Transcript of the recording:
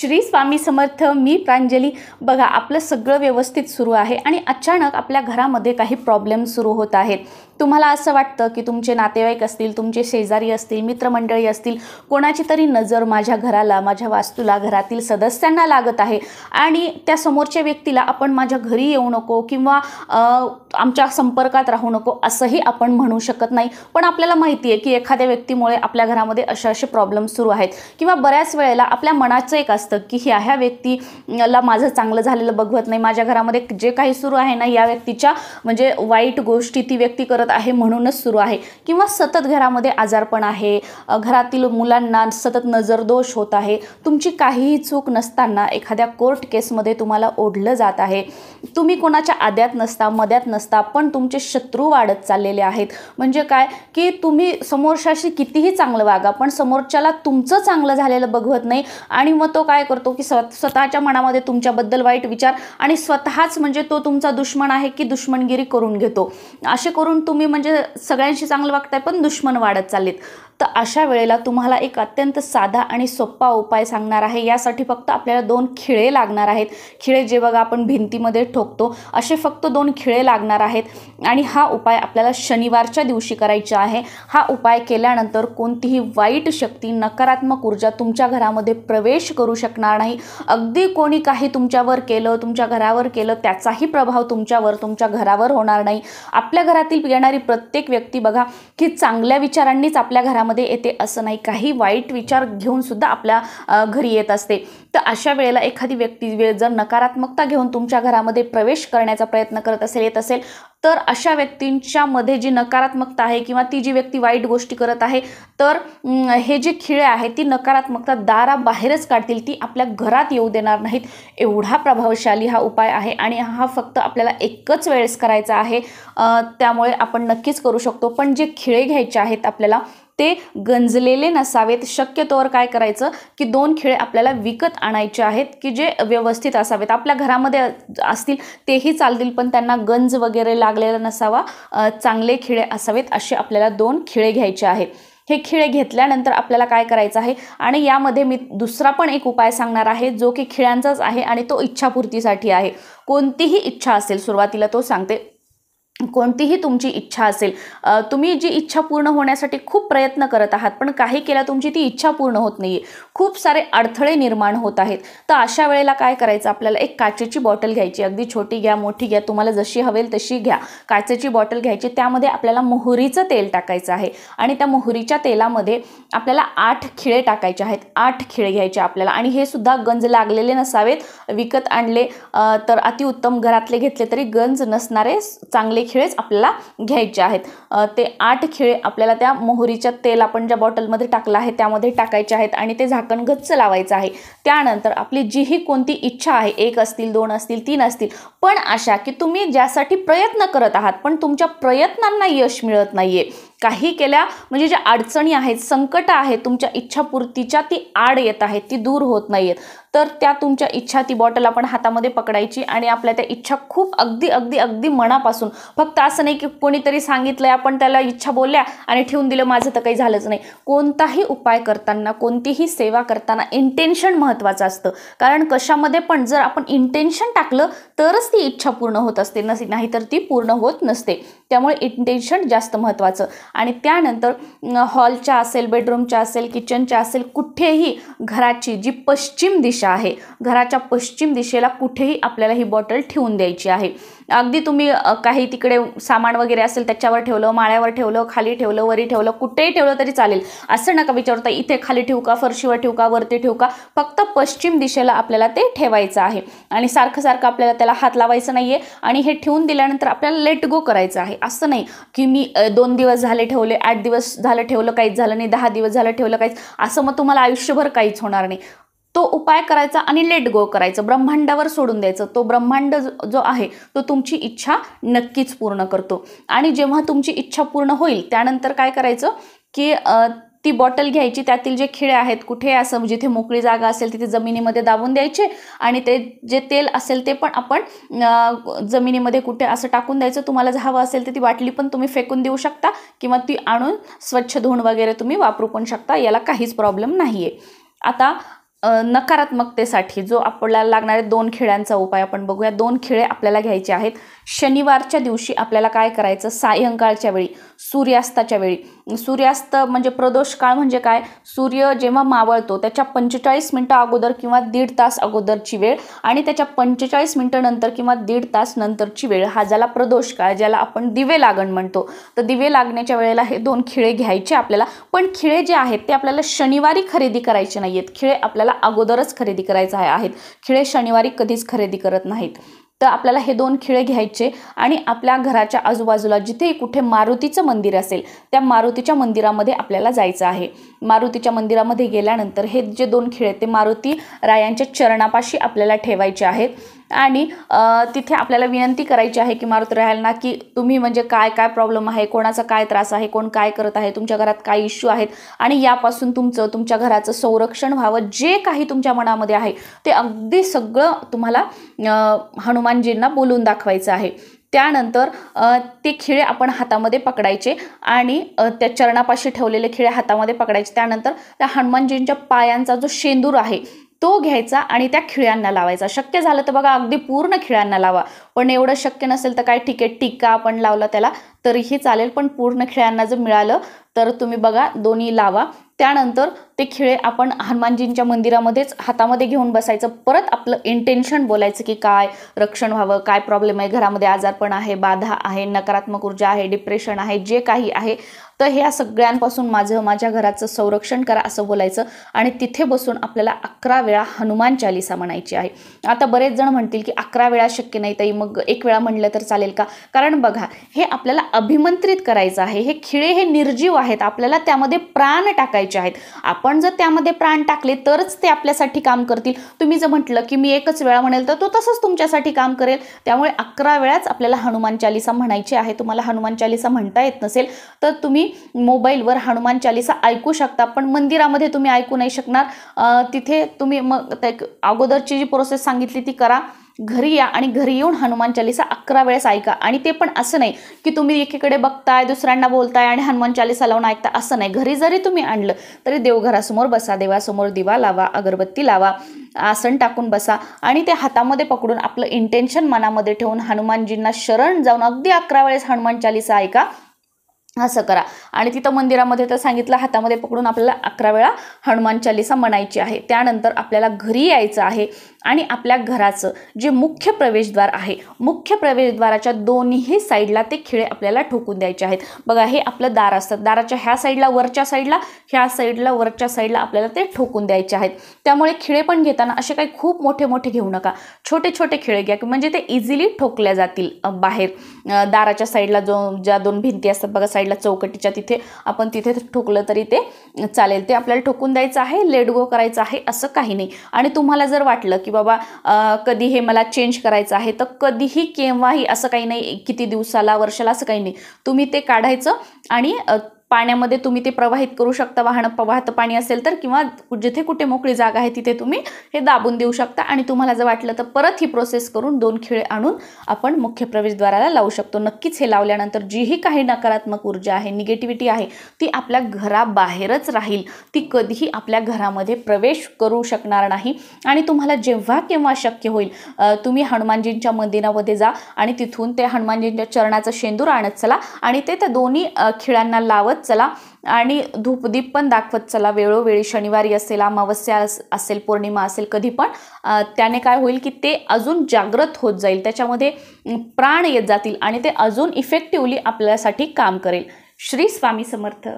श्री स्वामी समर्थ मी प्रांजली बघा आपलं सगळं व्यवस्थित सुरू आहे आणि अचानक आपल्या घरामध्ये काही प्रॉब्लेम सुरू होत आहेत तुम्हाला असं वाटतं की तुमचे नातेवाईक असतील तुमचे शेजारी असतील मित्रमंडळी असतील कोणाची तरी नजर माझ्या घराला माझ्या वास्तूला घरातील सदस्यांना लागत आहे आणि त्या समोरच्या व्यक्तीला आपण माझ्या घरी येऊ नको किंवा आमच्या संपर्कात राहू नको असंही आपण म्हणू शकत नाही पण आपल्याला माहिती आहे की एखाद्या व्यक्तीमुळे आपल्या घरामध्ये असे असे प्रॉब्लेम सुरू आहेत किंवा बऱ्याच वेळेला आपल्या मनाचं एक असतं की ह्या ह्या व्यक्तीला माझं चांगलं झालेलं बघवत नाही माझ्या घरामध्ये जे काही सुरू आहे ना या व्यक्तीच्या म्हणजे वाईट गोष्टी ती व्यक्ती करत आहे म्हणूनच सुरू आहे किंवा सतत घरामध्ये आजारपण आहे घरातील मुलांना सतत नजरदोष होत आहे तुमची काहीही चूक नसताना एखाद्या कोर्ट केसमध्ये तुम्हाला ओढलं जात आहे तुम्ही कोणाच्या आद्यात नसता मद्यात नसता पण तुमचे शत्रू वाढत चाललेले आहेत म्हणजे काय की तुम्ही समोरच्याशी कितीही चांगलं वागा पण समोरच्याला तुमचं चांगलं झालेलं बघवत नाही आणि मग तो काय करतो की स्वतःच्या मनामध्ये तुमच्याबद्दल वाईट विचार आणि स्वतःच म्हणजे तो तुमचा दुश्मन आहे की दुश्मनगिरी करून घेतो असे करून तुम्ही म्हणजे सगळ्यांशी चांगलं वागताय पण दुश्मन वाढत चाललेत तर अशा वेळेला तुम्हाला एक अत्यंत साधा आणि सोपा उपाय सांगणार आहे यासाठी फक्त आपल्याला दोन खिळे लागणार आहेत खिळे जे बघा आपण भिंतीमध्ये ठोकतो असे फक्त दोन खिळे लागणार आहेत आणि हा उपाय आपल्याला शनिवारच्या दिवशी करायचा आहे हा उपाय केल्यानंतर कोणतीही वाईट शक्ती नकारात्मक ऊर्जा तुमच्या घरामध्ये प्रवेश करू शकणार नाही अगदी कोणी काही तुमच्यावर केलं तुमच्या घरावर केलं त्याचाही प्रभाव तुमच्यावर तुमच्या घरावर होणार नाही आपल्या घरातील येणारी प्रत्येक व्यक्ती बघा की चांगल्या विचारांनीच आपल्या घरामध्ये येते असं नाही काही वाईट विचार घेऊन सुद्धा आपल्या घरी येत असते तर अशा वेळेला एखादी व्यक्ती वेळ जर नकारात्मकता घेऊन तुमच्या घरामध्ये प्रवेश करण्याचा प्रयत्न करत असेल येत असेल तर अशा व्यक्तींच्या मध्ये जी नकारात्मकता आहे किंवा ती जी व्यक्ती वाईट गोष्टी करत आहे तर हे जे खिळे आहे ती नकारात्मकता दाराबाहेरच काढतील ती की आपल्या घरात येऊ देणार नाहीत एवढा प्रभावशाली हा उपाय आहे आणि हा फक्त आपल्याला एकच वेळेस करायचा आहे त्यामुळे आपण नक्कीच करू शकतो पण जे खिळे घ्यायचे आहेत आपल्याला ते गंजलेले नसावेत शक्यतोवर काय करायचं की दोन खिळे आपल्याला विकत आणायचे आहेत की जे व्यवस्थित असावेत आपल्या घरामध्ये असतील तेही चालतील पण त्यांना गंज वगैरे लागलेला नसावा चांगले खिळे असावेत असे आपल्याला दोन खिळे घ्यायचे आहेत हे खिळे घेतल्यानंतर आपल्याला काय करायचं आहे आणि यामध्ये मी दुसरा पण एक उपाय सांगणार आहे जो की खिळ्यांचाच आहे आणि तो इच्छापूर्तीसाठी आहे कोणतीही इच्छा असेल सुरुवातीला तो सांगते कोणतीही तुमची इच्छा असेल तुम्ही जी इच्छा पूर्ण होण्यासाठी खूप प्रयत्न करत आहात पण काही केला तुमची ती इच्छा पूर्ण होत नाही आहे खूप सारे अडथळे निर्माण होत आहेत तर अशा वेळेला काय करायचं आपल्याला एक काचेची बॉटल घ्यायची अगदी छोटी घ्या मोठी घ्या तुम्हाला जशी हवेल तशी घ्या काचेची बॉटल घ्यायची त्यामध्ये आपल्याला मोहरीचं तेल टाकायचं आहे आणि त्या मोहरीच्या तेलामध्ये आपल्याला आठ खिळे टाकायचे आहेत आठ खिळे घ्यायचे आपल्याला आणि हे सुद्धा गंज लागलेले नसावेत विकत आणले तर अतिउत्तम घरातले घेतले तरी गंज नसणारे चांगले खिळेच आपल्याला घ्यायचे आहेत ते आठ खिळे आपल्याला त्या मोहरीच्या तेल आपण ज्या बॉटलमध्ये टाकलं आहे त्यामध्ये टाकायचे आहेत आणि ते झाकण गच्च लावायचं आहे त्यानंतर आपली जीही कोणती इच्छा आहे एक असतील दोन असतील तीन असतील पण अशा की तुम्ही ज्यासाठी प्रयत्न करत आहात पण तुमच्या प्रयत्नांना यश मिळत नाही काही केल्या म्हणजे ज्या अडचणी आहेत संकट आहेत तुमच्या इच्छापूर्तीच्या ती आड येत आहेत ती दूर होत नाही आहेत तर त्या तुमच्या इच्छा ती बॉटल आपण हातामध्ये पकडायची आणि आपल्या त्या इच्छा खूप अगदी अगदी अगदी मनापासून फक्त असं नाही की कोणीतरी सांगितलं आपण त्याला इच्छा बोलल्या आणि ठेवून दिलं माझं तर काही झालंच नाही कोणताही उपाय करताना कोणतीही सेवा करताना इंटेन्शन महत्त्वाचं असतं कारण कशामध्ये पण जर आपण इंटेन्शन टाकलं तरच ती इच्छा पूर्ण होत असते नसे नाहीतर ती पूर्ण होत नसते त्यामुळे इंटेन्शन जास्त महत्त्वाचं आणि त्यानंतर हॉलच्या असेल बेडरूमच्या असेल किचनच्या असेल कुठेही घराची जी पश्चिम दिशा आहे घराच्या पश्चिम दिशेला कुठेही आपल्याला ही बॉटल ठेवून द्यायची आहे अगदी तुम्ही काही तिकडे सामान वगैरे असेल त्याच्यावर ठेवलं माळ्यावर ठेवलं खाली ठेवलं वरी ठेवलं कुठेही ठेवलं तरी चालेल असं नका विचारता इथे खाली ठेवू का फरशीवर ठेवू का वरती ठेवू का फक्त पश्चिम दिशेला आपल्याला ते ठेवायचं आहे आणि सारखं सारखं आपल्याला त्याला हात लावायचं नाही आणि हे ठेवून दिल्यानंतर आपल्याला लेट गो करायचं आहे असं नाही की मी दोन दिवस झाले ठेवले आठ दिवस झालं ठेवलं काहीच झालं नाही दहा दिवस झालं ठेवलं काहीच असं मग तुम्हाला आयुष्यभर काहीच होणार नाही तो उपाय करायचा आणि लेट गो करायचं ब्रह्मांडावर सोडून द्यायचं तो ब्रह्मांड जो आहे तो तुमची इच्छा नक्कीच पूर्ण करतो आणि जेव्हा तुमची इच्छा पूर्ण होईल त्यानंतर काय करायचं की ती बॉटल घ्यायची त्यातील जे खिळे आहेत कुठे असं जिथे मोकळी जागा असेल तिथे जमिनीमध्ये दाबून द्यायचे आणि ते जे तेल असेल ते पण आपण जमिनीमध्ये कुठे असं टाकून द्यायचं तुम्हाला हवं असेल तर ती बाटली पण तुम्ही फेकून देऊ शकता किंवा ती आणून स्वच्छ धुवून वगैरे तुम्ही वापरू पण शकता याला काहीच प्रॉब्लेम नाही आहे आता नकारात्मकतेसाठी जो आपल्याला लागणारे दोन खिळ्यांचा उपाय आपण बघूया दोन खिळे आपल्याला घ्यायचे आहेत शनिवारच्या दिवशी आपल्याला काय करायचं सायंकाळच्या वेळी सूर्यास्ताच्या वेळी सूर्यास्त म्हणजे प्रदोष काळ म्हणजे काय सूर्य जेव्हा मावळतो त्याच्या पंचेचाळीस मिनटं अगोदर किंवा दीड तास अगोदरची वेळ आणि त्याच्या पंचेचाळीस मिनटं नंतर किंवा दीड तास नंतरची वेळ हा ज्याला प्रदोष काळ ज्याला आपण दिवे लागण म्हणतो तर दिवे लागण्याच्या वेळेला हे दोन खिळे घ्यायचे आपल्याला पण खिळे जे आहेत ते आपल्याला शनिवारी खरेदी करायचे नाही आहेत खिळे आपल्याला अगोदरच खरेदी करायचे आहेत खिळे शनिवारी कधीच खरेदी करत नाहीत तर आपल्याला हे दोन खिळे घ्यायचे आणि आपल्या घराच्या आजूबाजूला जिथे कुठे मारुतीचं मंदिर असेल त्या मारुतीच्या मंदिरामध्ये आपल्याला जायचं आहे मारुतीच्या मंदिरामध्ये गेल्यानंतर हे जे दोन खिळे ते मारुती रायांच्या चरणापाशी आपल्याला ठेवायचे आहेत आणि तिथे आपल्याला विनंती करायची आहे की मारुती रॉयलना की तुम्ही म्हणजे काय काय प्रॉब्लेम आहे कोणाचा काय त्रास आहे कोण काय करत आहे तुमच्या घरात काय इश्यू आहेत आणि यापासून तुमचं तुमच्या घराचं संरक्षण व्हावं जे काही तुमच्या मनामध्ये आहे ते अगदी सगळं तुम्हाला हनुमानजींना बोलून दाखवायचं आहे त्यानंतर ते खिळे आपण हातामध्ये पकडायचे आणि त्या चरणापाशी ठेवलेले खिळे हातामध्ये पकडायचे त्यानंतर त्या हनुमानजींच्या पायांचा जो शेंदूर आहे तो घ्यायचा आणि त्या खिळ्यांना लावायचा शक्य झालं तर बघा अगदी पूर्ण खिळ्यांना लावा पण एवढं शक्य नसेल तर काय ठीक आहे टिक्का आपण लावला त्याला तरीही चालेल पण पूर्ण खिळ्यांना जर मिळालं तर तुम्ही बघा दोन्ही लावा त्यानंतर ते खिळे आपण हनुमानजींच्या मंदिरामध्येच हातामध्ये घेऊन बसायचं परत आपलं इंटेन्शन बोलायचं की काय रक्षण व्हावं काय प्रॉब्लेम आहे घरामध्ये आजारपण आहे बाधा आहे नकारात्मक ऊर्जा आहे डिप्रेशन आहे जे काही आहे तर ह्या सगळ्यांपासून माझं माझ्या घराचं संरक्षण करा असं बोलायचं आणि तिथे बसून आपल्याला अकरा वेळा हनुमान चालिसा म्हणायची आहे आता बरेच जण म्हणतील की अकरा वेळा शक्य नाही ताई मग एक वेळा म्हणलं तर चालेल का कारण बघा हे आपल्याला अभिमंत्रित करायचं आहे हे खिळे हे निर्जीव आहेत आपल्याला त्यामध्ये प्राण टाकायचे करायचे आहेत आपण जर त्यामध्ये प्राण टाकले तरच ते आपल्यासाठी काम करतील तुम्ही जर म्हटलं की मी एकच वेळा म्हणेल तर तो तसंच तुमच्यासाठी काम करेल त्यामुळे अकरा वेळाच आपल्याला हनुमान चालिसा म्हणायची आहे तुम्हाला हनुमान चालिसा म्हणता येत नसेल तर तुम्ही मोबाईलवर हनुमान चालिसा ऐकू शकता पण मंदिरामध्ये तुम्ही ऐकू नाही शकणार तिथे तुम्ही मग अगोदरची जी प्रोसेस सांगितली ती करा घरी या आणि घरी येऊन हनुमान चालिसा अकरा वेळेस ऐका आणि ते पण असं नाही की तुम्ही एकीकडे बघताय दुसऱ्यांना बोलताय आणि हनुमान चालिसा लावून ऐकता असं नाही घरी जरी तुम्ही आणलं तरी देवघरासमोर बसा देवासमोर दिवा लावा अगरबत्ती लावा आसन टाकून बसा आणि ते हातामध्ये पकडून आपलं इंटेन्शन मनामध्ये ठेवून हनुमानजींना शरण जाऊन अगदी अकरा वेळेस हनुमान चालिसा ऐका असं करा आणि तिथं मंदिरामध्ये तर सांगितलं हातामध्ये पकडून आपल्याला अकरा वेळा हनुमान चालिसा म्हणायची आहे त्यानंतर आपल्याला घरी यायचं आहे आणि आपल्या घराचं जे मुख्य प्रवेशद्वार आहे मुख्य प्रवेशद्वाराच्या दोन्ही साईडला ते खिळे आपल्याला ठोकून द्यायचे आहेत बघा हे आपलं दार असतं दाराच्या ह्या साईडला वरच्या साईडला ह्या साईडला वरच्या साईडला आपल्याला ते ठोकून द्यायचे आहेत त्यामुळे खिळे पण घेताना असे काही खूप मोठे मोठे घेऊ नका छोटे छोटे खिळे घ्या की म्हणजे ते इझिली ठोकल्या जातील बाहेर दाराच्या साईडला जो ज्या दोन भिंती असतात बघा साईडला चौकटीच्या तिथे आपण तिथे ठोकलं तरी ते चालेल ते आपल्याला ठोकून द्यायचं आहे लेट गो करायचं आहे असं काही नाही आणि तुम्हाला जर वाटलं की बाबा कधी हे मला चेंज करायचं आहे तर कधीही केव्हाही असं काही नाही किती दिवसाला वर्षाला असं काही नाही तुम्ही ते काढायचं आणि पाण्यामध्ये तुम्ही ते प्रवाहित करू शकता वाहन वाहतं पाणी असेल तर किंवा जिथे कुठे मोकळी जागा आहे तिथे तुम्ही हे दाबून देऊ शकता आणि तुम्हाला जर वाटलं तर परत ही प्रोसेस करून दोन खिळे आणून आपण मुख्य प्रवेशद्वाराला लावू शकतो नक्कीच हे लावल्यानंतर जीही काही नकारात्मक ऊर्जा आहे निगेटिव्हिटी आहे ती आपल्या घराबाहेरच राहील ती कधीही आपल्या घरामध्ये प्रवेश करू शकणार नाही आणि तुम्हाला जेव्हा केव्हा शक्य होईल तुम्ही हनुमानजींच्या मंदिरामध्ये जा आणि तिथून ते हनुमानजींच्या चरणाचं शेंदूर आणत चला आणि ते त्या दोन्ही खिळांना लावत चला आणि धूपदीप पण दाखवत चला वेळोवेळी शनिवारी असेल अमावस्या असेल पौर्णिमा असेल कधी पण त्याने काय होईल की ते अजून जागृत होत जाईल त्याच्यामध्ये प्राण येत जातील आणि ते अजून इफेक्टिव्हली आपल्यासाठी काम करेल श्री स्वामी समर्थ